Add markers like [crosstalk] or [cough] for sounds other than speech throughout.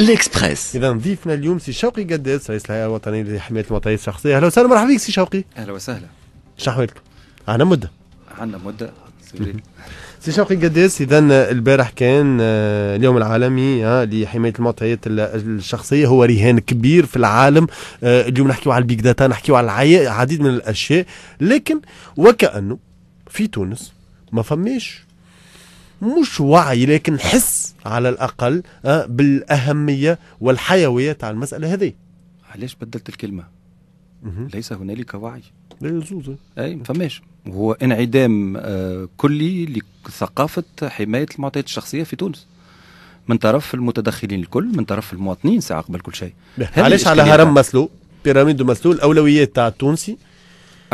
الاكسبريس اذا ضيفنا اليوم سي شوقي قداس رئيس الهيئه الوطنيه لحمايه المعطيات الشخصيه اهلا وسهلا مرحبا بك سي شوقي اهلا وسهلا احوالك؟ عندنا مده عندنا مده [laughs] سي شوقي قداس اذا البارح كان آه، اليوم العالمي آه، لحمايه المعطيات الشخصيه هو رهان كبير في العالم آه، اليوم نحكيو على البيج داتا نحكيو على العديد من الاشياء لكن وكانه في تونس ما فماش مش وعي لكن حس على الأقل آه، بالأهمية والحيوية تاع المسألة هذه علاش بدلت الكلمة ليس هنالك وعي لا يجوز اي ما فماش وهو انعدام آه، كلي لثقافة حماية المعطيات الشخصية في تونس من طرف المتدخلين الكل من طرف المواطنين ساعة قبل كل شيء علاش على هرم مسلو بيراميد مسلو الأولويات تاع التونسي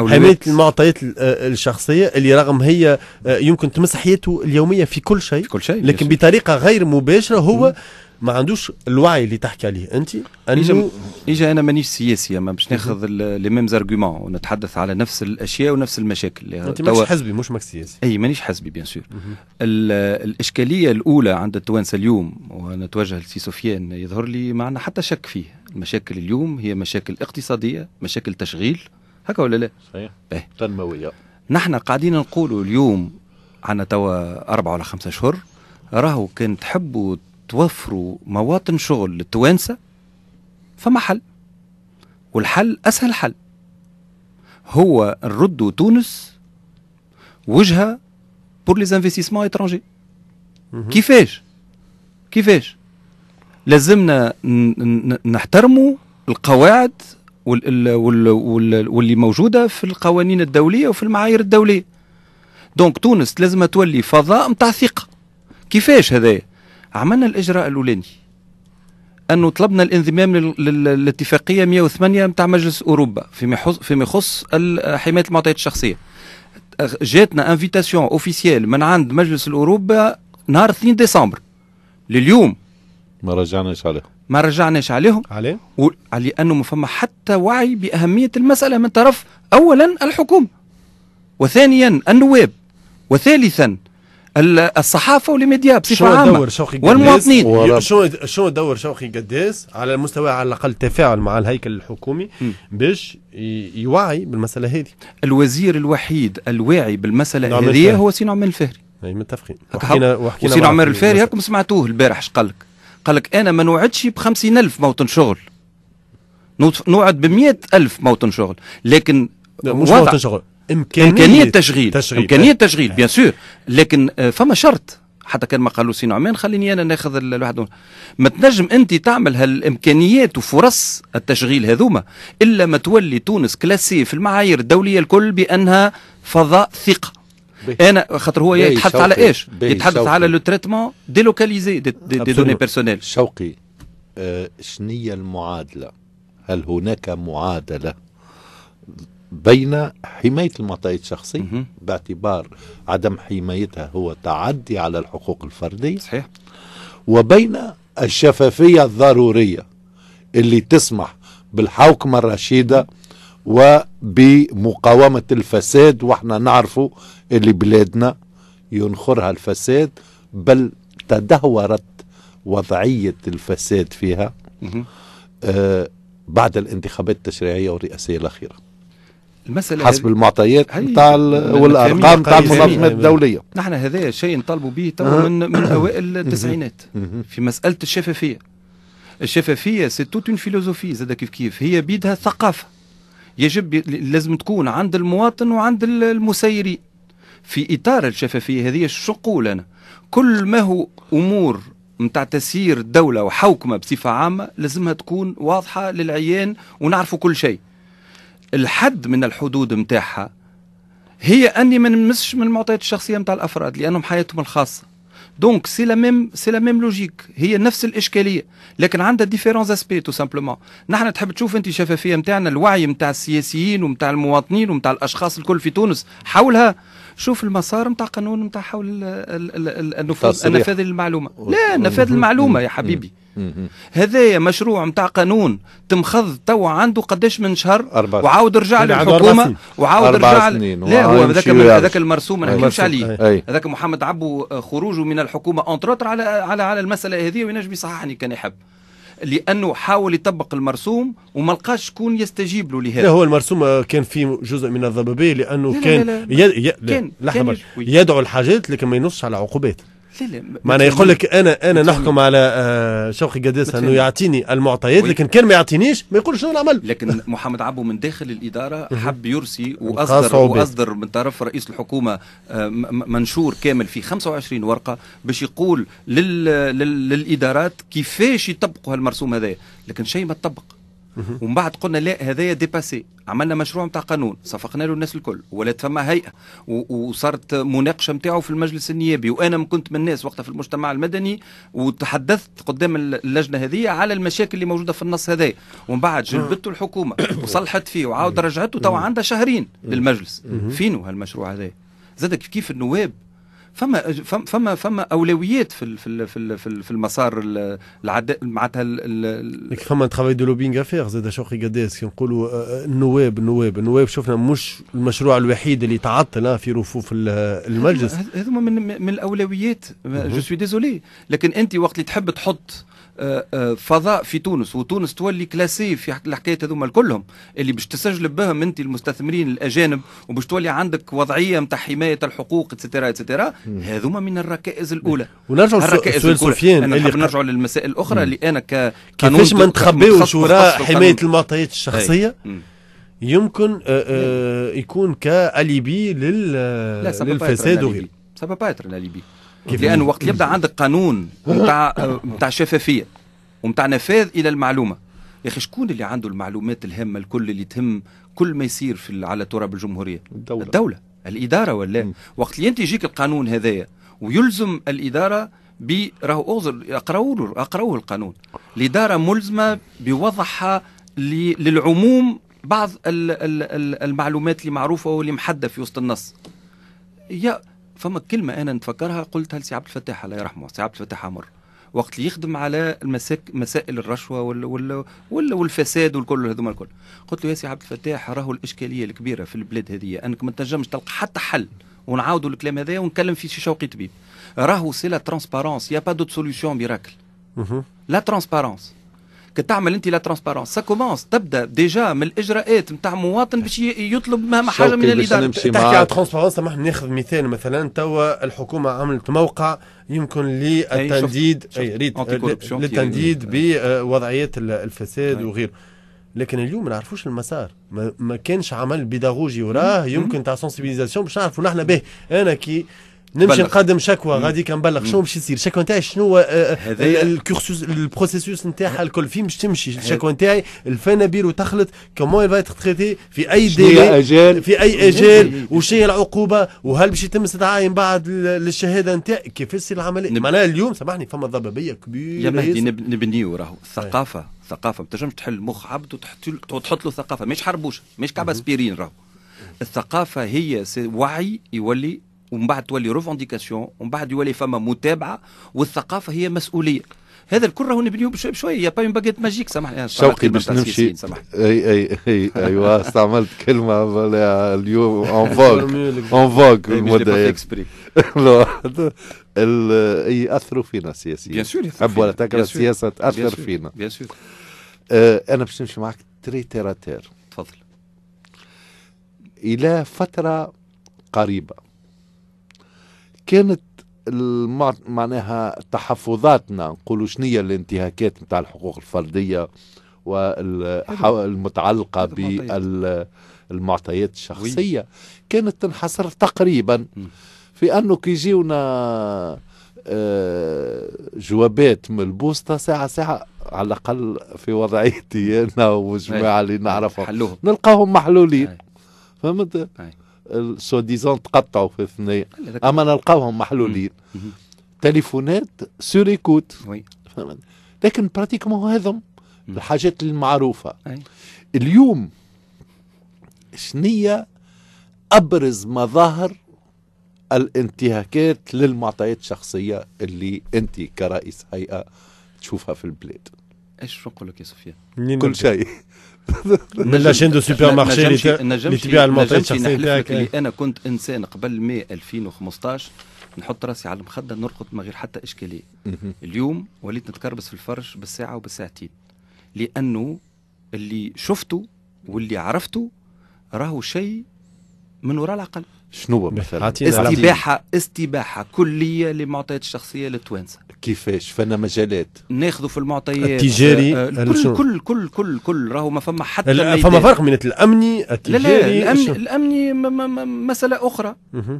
حماية المعطيات آه، الشخصية اللي رغم هي آه، يمكن تمس حياته اليومية في كل شيء في كل شيء لكن بطريقة غير مباشرة هو ما عندوش الوعي اللي تحكي عليه انت انه اجا انا مانيش سياسي اما باش ناخذ لي ميم زارغومون ونتحدث على نفس الاشياء ونفس المشاكل انت مش حزبي مش ماك سياسي اي مانيش حزبي بيان سور الاشكاليه الاولى عند التوانسه اليوم ونتوجه لسي سفيان يظهر لي ما عندنا حتى شك فيه المشاكل اليوم هي مشاكل اقتصاديه مشاكل تشغيل هكا ولا لا؟ صحيح إيه. تنموية نحن قاعدين نقولوا اليوم عندنا توا أربعة ولا خمسة أشهر راهو كان تحبوا توفروا مواطن شغل للتوانسة فما حل والحل أسهل حل هو نردوا تونس وجهة بور لي انفستيسمون اترونجي كيفاش؟ كيفاش؟ لازمنا نحترموا القواعد واللي موجوده في القوانين الدوليه وفي المعايير الدوليه دونك تونس لازم تولي فضاء نتاع ثقه كيفاش هذا عملنا الاجراء الاولاني انه طلبنا الانضمام للاتفاقيه 108 نتاع مجلس اوروبا فيما يخص حمايه المعطيات الشخصيه جاتنا انفيتاسيون اوفيسيال من عند مجلس الاوروبا نهار 2 ديسمبر لليوم ما رجعناش عليه ما رجعناش عليهم عليه؟ على أنه ما فما حتى وعي بأهمية المسألة من طرف أولا الحكومة وثانيا النواب وثالثا الصحافه والميديا بصفه عامه دور شوقي والمواطنين شنو شنو دور شوقي قداس على المستوى على الاقل تفاعل مع الهيكل الحكومي باش يوعي بالمساله هذه الوزير الوحيد الواعي بالمساله نعم، هذه هو سي نعمان الفهري متفقين وحكينا وحكينا وسي نعمان الفهري هاكم سمعتوه البارح اش قال لك قال لك انا ما نوعدش ب ألف موطن شغل نوعد ب ألف موطن شغل لكن لا مش موطن شغل امكانيه, إمكانية تشغيل. تشغيل امكانيه آه. تشغيل بيان سور لكن آه، فما شرط حتى كان ما قالوا سي نعمان خليني انا ناخذ الواحد ما تنجم انت تعمل هالامكانيات وفرص التشغيل هذوما الا ما تولي تونس كلاسي في المعايير الدوليه الكل بانها فضاء ثقه انا خاطر هو يتحدث على ايش يتحدث على لو تريتمون ديلوكاليزي دي, دي, دي دوني بيرسونيل شوقي آه شنية المعادله هل هناك معادله بين حمايه المعطيات الشخصيه باعتبار عدم حمايتها هو تعدي على الحقوق الفرديه صحيح وبين الشفافيه الضروريه اللي تسمح بالحوكمه الرشيده وبمقاومه الفساد واحنا نعرفوا اللي بلادنا ينخرها الفساد بل تدهورت وضعية الفساد فيها آه بعد الانتخابات التشريعية والرئاسية الأخيرة المسألة حسب المعطيات نتاع والارقام نتاع المنظمات الدوليه نحن هذا شيء نطالبوا به تو من من اوائل التسعينات في مساله الشفافيه الشفافيه سي توت اون فيلوزوفي زاد كيف كيف هي بيدها ثقافه يجب لازم تكون عند المواطن وعند المسيرين في اطار الشفافيه هذه شقول انا كل ما هو امور نتاع تسيير الدوله وحوكمه بصفه عامه لازمها تكون واضحه للعيان ونعرفوا كل شيء الحد من الحدود نتاعها هي اني ما نمسش من المعطيات الشخصيه نتاع الافراد لانهم حياتهم الخاصه دونك سي لا ميم سي لا ميم لوجيك هي نفس الاشكاليه لكن عندها ديفيرونس اسبي تو سامبلومون نحن تحب تشوف انت الشفافيه نتاعنا الوعي نتاع السياسيين ونتاع المواطنين ونتاع الاشخاص الكل في تونس حولها شوف المسار نتاع قانون نتاع حول النفوذ نفاذ المعلومه لا نفاذ المعلومه يا حبيبي هذايا مشروع نتاع قانون تمخض تو عنده قداش من شهر وعاود رجع يعني للحكومه وعاود رجع لا هو هذاك هذاك المرسوم ما نحكيوش عليه هذاك محمد عبو خروجه من الحكومه اونتر على على على المساله هذه وينجم يصححني كان يحب لانه حاول يطبق المرسوم وما لقاش شكون يستجيب له لهذا لا هو المرسوم كان فيه جزء من الضبابيه لانه لا كان لا لا لا. ي... ي... كان, كان يدعو الحاجات لكن ما ينصش على عقوبات يستلم ما انا يقول لك انا انا نحكم على آه، شوقي قداس انه يعطيني المعطيات لكن كان ما يعطينيش ما يقولش شنو نعمل لكن محمد عبو من داخل الاداره حب يرسي واصدر واصدر من طرف رئيس الحكومه آه، منشور كامل في 25 ورقه باش يقول للادارات كيفاش يطبقوا هالمرسوم هذا لكن شيء ما تطبق ومن بعد قلنا لا هذايا ديباسي عملنا مشروع نتاع قانون صفقنا له الناس الكل ولات فما هيئه وصارت مناقشه نتاعو في المجلس النيابي وانا كنت من الناس وقتها في المجتمع المدني وتحدثت قدام اللجنه هذه على المشاكل اللي موجوده في النص هذا ومن بعد جلبته الحكومه [coughs] وصلحت فيه وعاود رجعته تو عندها شهرين للمجلس فينو هالمشروع هذا زاد كيف النواب فما فما فما اولويات في في في في المسار العداء معناتها فما ترافاي دو لوبينغ افير زاد شوقي قداس كي نقولوا آه، آه، النواب النواب النواب شفنا مش المشروع الوحيد اللي تعطل آه، في رفوف المجلس هذوما من, من الاولويات جو سوي ديزولي لكن انت وقت اللي تحب تحط آه، آه، فضاء في تونس وتونس تولي كلاسي في الحكايه هذوما كلهم اللي باش تسجل بهم انت المستثمرين الاجانب وباش تولي عندك وضعيه نتاع حمايه الحقوق اتسترا اتسترا هذوما من الركائز الاولى ونرجعوا الاولى سفيان اللي نحب نرجعوا للمسائل الاخرى اللي انا ك كيفاش ما نتخبيوش وراء حمايه المعطيات الشخصيه يمكن آه، يكون كاليبي للفساد وغيره سبب باتر الاليبي لأنه وقت يبدأ عندك قانون نتاع نتاع شفافية ونتاع نفاذ إلى المعلومة يا اخي شكون اللي عنده المعلومات الهامه الكل اللي تهم كل ما يصير في على تراب الجمهوريه الدوله, الدولة. الاداره ولا م. وقت اللي انت يجيك القانون هذايا ويلزم الاداره ب راهو اغزر اقراوه اقراوه القانون الاداره ملزمه بوضعها للعموم بعض ال ال المعلومات اللي معروفه واللي محدده في وسط النص يا فما كلمه انا نتفكرها قلتها لسي عبد الفتاح الله يرحمه سي عبد الفتاح عمر وقت اللي يخدم على المساك مسائل الرشوه وال وال وال والفساد والكل هذوما الكل قلت له يا سي عبد الفتاح راهو الاشكاليه الكبيره في البلاد هذه انك ما تنجمش تلقى حتى حل ونعاودوا الكلام هذا ونكلم في شي شوقي طبيب راهو سي لا ترونسبارونس يا با دوت سوليسيون ميراكل لا ترونسبارونس كتعمل انت لا ترونسبارونس سا كومونس تبدا ديجا من الاجراءات نتاع مواطن باش يطلب مهما حاجه من الاداره تحكي على ترونسبارونس سامحني ناخذ مثال مثلا توا الحكومه عملت موقع يمكن للتنديد للتنديد بوضعيات الفساد وغيره لكن اليوم ما نعرفوش المسار ما, ما كانش عمل بيداغوجي وراه يمكن تاع سونسيبيزاسيون باش نعرفوا نحن به انا كي نمشي نقدم شكوى غادي كنبلغ شنو باش يصير الشكوى نتاعي شنو هو آه، آه، الكورسوس البروسيسوس نتاعها الكل فين باش تمشي الشكوى نتاعي الفنابير وتخلط كومون الفا تريتي في اي ديلي في اي اجال وش هي العقوبه وهل باش يتم استدعاء من بعد للشهاده نتاعي كيف تصير العمليه نب... معناها اليوم سامحني فما ضبابيه كبيره يا مهدي نبنيو راهو الثقافه إيه. الثقافه ما تنجمش تحل مخ عبد وتحط له ثقافه مش حربوش مش كعبه سبيرين راهو الثقافه هي وعي يولي ومن بعد تولي ريفونديكاسيون ومن بعد يولي فما متابعه والثقافه هي مسؤوليه هذا الكل راهو نبنيه بشوي بشوي يا باي اون باكيت ماجيك سامحني شوقي باش نمشي اي اي اي ايوا استعملت كلمه اليوم اون فوغ اون فوغ ياثروا فينا سياسيا بيان سور حب ولا تكره السياسه تاثر فينا بيان أه، سور انا باش نمشي معك تري تيراتير تفضل الى فتره قريبه كانت معناها تحفظاتنا نقولوا شنية الانتهاكات نتاع الحقوق الفردية والمتعلقة بالمعطيات الشخصية كانت تنحصر تقريبا في أنه كي آه، جوابات من البوسطة ساعة ساعة على الأقل في وضعيتي أنا وجماعة اللي نعرفهم نلقاهم محلولين فهمت؟ سو ديزون تقطعوا في الثنايا اما نلقاوهم محلولين تليفونات سور ايكوت لكن براتيكوم هذم الحاجات المعروفه اليوم شنية ابرز مظاهر الانتهاكات للمعطيات الشخصيه اللي انت كرئيس هيئه تشوفها في البلاد ايش شو نقول لك يا سفيان؟ كل شيء [laughs] من لاشين دو سوبر مارشي اللي تبيع المنطقه الشخصيه تاعك اللي انا كنت انسان قبل ماي 2015 نحط راسي على المخده نرقد من غير حتى اشكاليه اليوم وليت نتكربس في الفرش بالساعه وبالساعتين لانه اللي شفته واللي عرفته راهو شيء من وراء العقل شنو مثلا استباحه استباحه كليه لمعطيات الشخصيه للتوانسه كيفاش فنا مجالات ناخذوا في المعطيات التجاري آه, آه، كل, كل كل كل كل راهو ما فما حتى فما فرق بين الامني التجاري لا لا الامني, الأمني مساله اخرى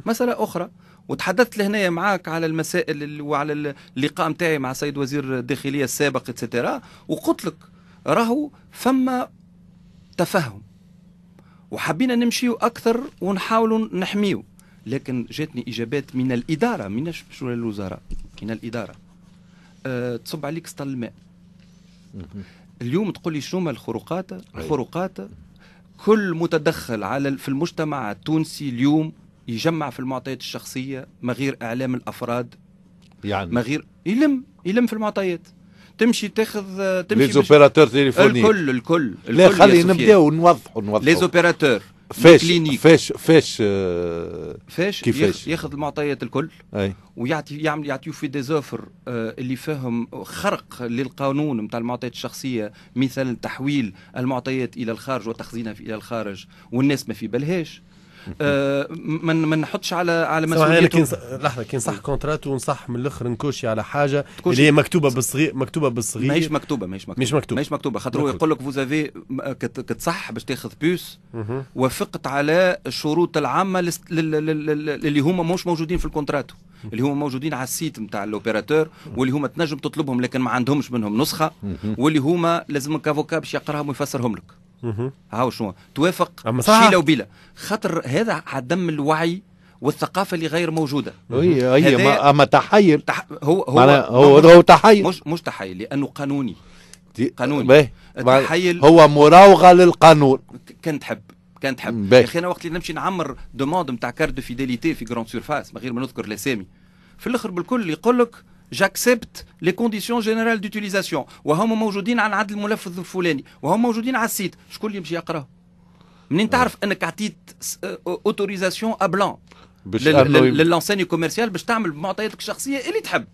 مساله اخرى وتحدثت لهنا معاك على المسائل وعلى اللقاء نتاعي مع سيد وزير الداخليه السابق اتسيتيرا وقلت لك راهو فما تفهم وحبينا نمشيو أكثر ونحاولوا نحميو لكن جاتني إجابات من الإدارة من شو الوزارة من الإدارة أه تصب عليك سطل الماء اليوم تقولي لي شنو الخروقات الخروقات كل متدخل على في المجتمع التونسي اليوم يجمع في المعطيات الشخصيه من غير اعلام الافراد يعني من غير يلم يلم في المعطيات تمشي تاخذ تمشي لي زوبيراتور تيليفوني الكل الكل, الكل لا خلي نبداو نوضحوا نوضحوا لي زوبيراتور فاش فاش فاش آه، فاش كيفاش ياخذ المعطيات الكل أي. ويعطي يعمل يعطيو في ديزوفر آه اللي فاهم خرق للقانون نتاع المعطيات الشخصيه مثل تحويل المعطيات الى الخارج وتخزينها الى الخارج والناس ما في بالهاش آه، ما ما نحطش على على مسؤوليته لحظه كي نصح كونترات ونصح من الاخر نكوشي على حاجه اللي هي مكتوبه بالصغير مكتوبه بالصغير ماهيش مكتوبه ماهيش مكتوبه ماهيش مكتوبه ماهيش مكتوبه خاطر هو يقول لك فوزافي كتصح باش تاخذ بيس وافقت على الشروط العامه اللي هما مش موجودين في الكونتراتو اللي هما موجودين على السيت نتاع الاوبيراتور واللي هما تنجم تطلبهم لكن ما عندهمش منهم نسخه واللي هما لازمك افوكا باش يقراهم ويفسرهم لك هاو شنو توافق شي لو بلا خاطر هذا عدم الوعي والثقافه اللي غير موجوده اي اي اما تحير تح... هو هو هو, هو تحير مش مش تحير لانه قانوني قانوني التحيل هو مراوغه للقانون كان تحب كان تحب يا اخي انا وقت اللي نمشي نعمر دوموند نتاع كارت دو فيديليتي في جراند سيرفاس من غير ما نذكر الاسامي في الاخر بالكل يقول لك جاكسبت لي كونديسيون جينيرال دوتيليزاسيون وهم موجودين على عدد الملف الفلاني وهم موجودين على السيت شكون اللي يمشي يقراه منين آه. تعرف انك عطيت اوتوريزاسيون ابلان للانساني كوميرسيال باش تعمل معطياتك الشخصيه اللي تحب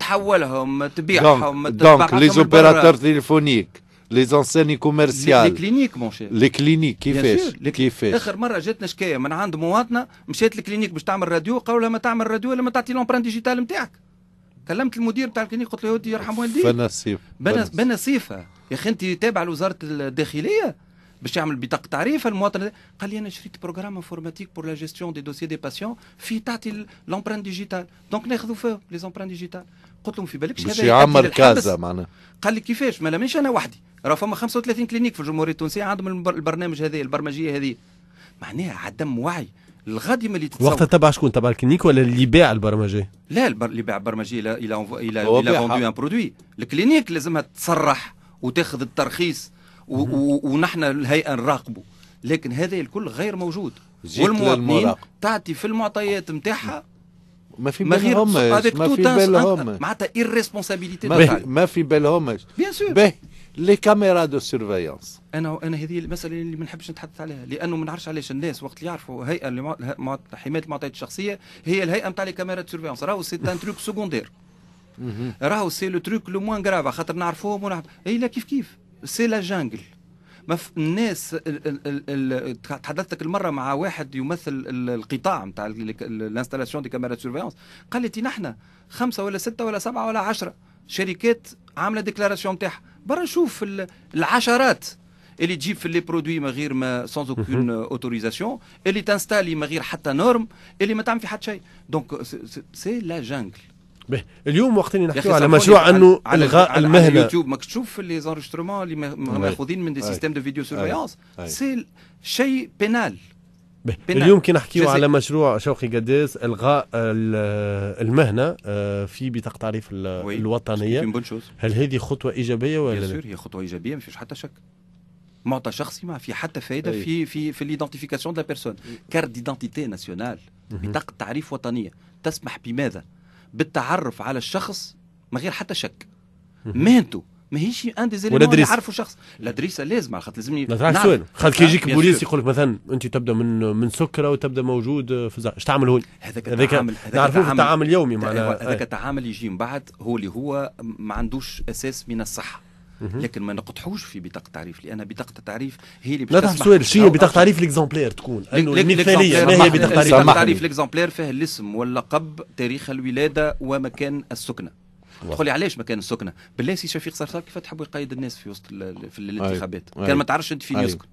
تحولهم تبيعهم دونك لي زوبيراتور تليفونيك لي انساني كوميرسيال لي كلينيك مون شير لي كلينيك كيفاش كيفاش اخر مره جاتنا شكايه من عند مواطنه مشات لكلينيك باش تعمل راديو قالوا لها ما تعمل راديو الا ما تعطي لومبران ديجيتال نتاعك كلمت المدير بتاع الكلينيك قلت له يا يرحم والديك بنا صيفه بنا صيفه يا اخي انت تابع لوزاره الداخليه باش يعمل بطاقه تعريف المواطن قال لي انا شريت بروجرام انفورماتيك بور لا جيستيون دي دوسيي دي باسيون فيه تعطي لومبران ديجيتال دونك ناخذوا فيه لي زومبران ديجيتال قلت لهم في بالكش هذا يعمر كازا معنا قال لي كيفاش ما مانيش انا وحدي راه فما 35 كلينيك في الجمهوريه التونسيه عندهم البرنامج هذا البرمجيه هذه معناها عدم وعي الخادمه اللي تتصور وقتها تبع شكون تبع الكلينيك ولا اللي باع البرمجيه؟ لا البر... اللي باع البرمجيه الى الى الى فوندو ان برودوي الكلينيك لازمها تصرح وتاخذ الترخيص و... و... ونحن الهيئه نراقبه لكن هذا الكل غير موجود والمواطنين تعطي في المعطيات نتاعها ما في بالهمش ما في بالهمش معناتها ايريسبونسابيليتي ما في بالهمش بيان سور لي كاميرا دو سيرفيونس انا انا هذه المساله اللي ما نحبش نتحدث عليها لانه ما نعرفش علاش الناس وقت اللي يعرفوا هيئه اللي حمايه المعطيات الشخصيه هي الهيئه نتاع لي كاميرا دو سيرفيونس راهو سي ان تروك سكوندير راهو سي لو تروك لو موان غراف خاطر نعرفوهم ونعرف اي لا كيف كيف سي لا جانجل ما الناس ال ال ال تحدثتك المره مع واحد يمثل القطاع نتاع الانستالاسيون دي كاميرا سيرفيونس قال لي نحن خمسه ولا سته ولا سبعه ولا عشره شركات عامله ديكلاراسيون نتاعها برا نشوف العشرات اللي تجيب في لي برودوي من غير ما سانز اوكون اوتوريزاسيون اللي تنستالي من غير حتى نورم اللي ما تعمل في حتى شيء دونك سي لا جانكل به اليوم وقت اللي نحكيو على مشروع انه الغاء المهنه على اليوتيوب ماك تشوف لي زونجسترومون اللي ماخوذين من دي سيستيم دو فيديو سيرفيونس سي شيء بينال اليوم كي نحكيو على مشروع شوقي قداس الغاء المهنه آه، في بطاقه تعريف الوطنيه هل هذه خطوه ايجابيه ولا لا؟ هي خطوه ايجابيه ما فيش حتى شك معطى شخصي ما في حتى فائده في في في ليدونتيفيكاسيون دو لا بيرسون كارت ديدونتيتي ناسيونال بطاقه تعريف وطنيه تسمح بماذا؟ بالتعرف على الشخص من غير حتى شك مهنته ماهيش ان دي زيليمون اللي يعرفوا شخص الادريسه لازم على خاطر لازمني نعرف نعم. سؤال خاطر كي يجيك نعم، بوليس يقول لك مثلا انت تبدا من من سكره وتبدا موجود في اش تعمل هون هذاك التعامل نعرفوه في التعامل اليومي معناها هذاك التعامل يجي من بعد هو اللي هو ما عندوش اساس من الصحه لكن ما نقطحوش في بطاقه التعريف لان بطاقه التعريف هي اللي لا تحسب سؤال شنو بطاقه التعريف ليكزومبلير تكون المثاليه ما هي بطاقه التعريف ليكزومبلير فيها الاسم واللقب تاريخ الولاده ومكان السكنه تقول علاش ما كان السكنه بالله سي شفيق صرصار كيف تحب يقيد الناس في وسط في أيوة. الانتخابات أيوة. كان ما تعرفش انت فين أيوة. يسكن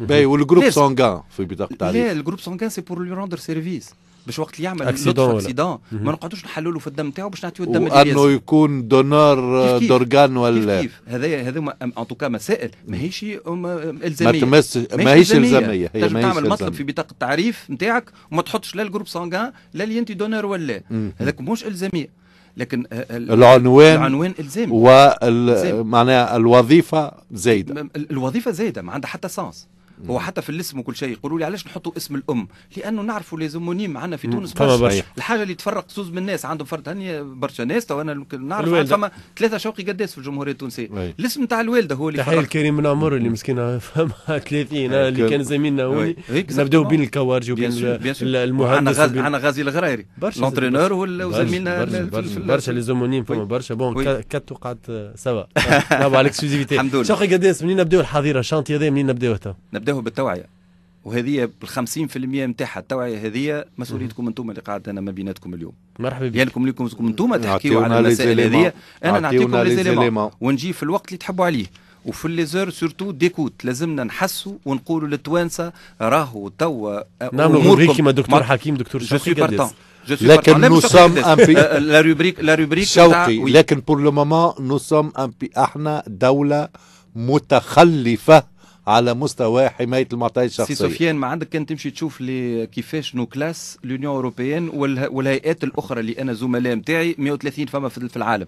باهي والجروب سونغا في بطاقه التعريف لا الجروب سونغا سي بور لو روندر سيرفيس باش وقت اللي يعمل اكسيدون اكسيدون ما نقعدوش نحلوا له في الدم نتاعو باش نعطيو الدم اللي انه يكون دونور دورغان ولا كيف كيف هذا هذا ان توكا مسائل ماهيش الزاميه ما تمس ماهيش الزاميه هي ماهيش تعمل مطلب في بطاقه التعريف نتاعك وما تحطش لا الجروب سانغان لا اللي انت دونور ولا هذاك مش الزاميه لكن آه، آه، العنوان العنوان الزامي ومعناها الوظيفه زايده الوظيفه زايده ما عندها حتى سانس هو حتى في الاسم وكل شيء يقولوا لي علاش نحطوا اسم الام لانه نعرفوا لي زومونيم عندنا في تونس برشا الحاجه اللي تفرق زوز من الناس عندهم فرد هني برشا ناس تو انا نعرف فما ثلاثه شوقي قداس في الجمهوريه التونسيه الاسم نتاع الوالده هو اللي تحيه الكريم من عمر اللي مسكين آه، فما 30 [laughs] آه، اللي أيوة. كان زميلنا هو أيوة. أيوة. نبداو بين الكوارجي وبين المهندس عندنا غازي الغرايري لونترينور وزميلنا برشا لي زومونيم فما برشا بون كات وقعت آه، سوا برافو [laughs] نعم، لله شوقي قداس منين نبداو الحظيره الشانتي هذا منين نبداو نبداو نبداو بالتوعيه وهذه بالخمسين 50% نتاعها التوعية هذه مسؤوليتكم انتم اللي قاعد انا ما بيناتكم اليوم مرحبا بك يالكم لكم انتم تحكيوا على المسائل هذه انا نعطيكم ليزيليمون ونجي في الوقت اللي تحبوا عليه وفي ليزور سورتو ديكوت لازمنا نحسوا ونقولوا للتوانسه راهو توا نعملوا كيما دكتور حكيم دكتور [laughs] شوقي لكن نو سوم لا روبريك لا روبريك شوقي لكن بور لو مومون نو سوم احنا دوله متخلفه على مستوى حمايه المعطيات الشخصيه سي سفيان ما عندك كان تمشي تشوف لي كيفاش نوكلاس لونيون اوروبيان والهيئات الاخرى اللي انا زملاء نتاعي 130 فما في العالم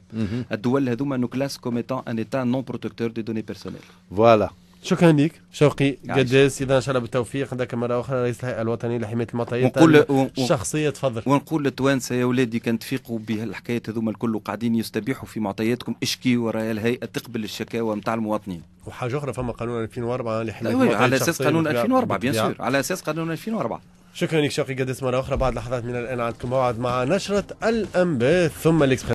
الدول هذوما نوكلاس كوميتون ان ايتا نون بروتكتور دي دوني بيرسونيل فوالا شكرا لك شوقي قداس اذا ان شاء الله بالتوفيق عندك مره اخرى رئيس الهيئه الوطنيه لحمايه المعطيات ونقول الشخصيه تفضل ونقول للتوانسه يا ولادي كان تفيقوا بهالحكايات هذوما الكل وقاعدين يستبيحوا في معطياتكم اشكي وراء الهيئه تقبل الشكاوى نتاع المواطنين وحاجه اخرى فما قانون 2004 لحمايه على اساس قانون 2004 بيان سور على اساس قانون 2004 شكرا لك شوقي قداس مره اخرى بعد لحظات من الان عندكم موعد مع نشره الانباء ثم الاكسبريس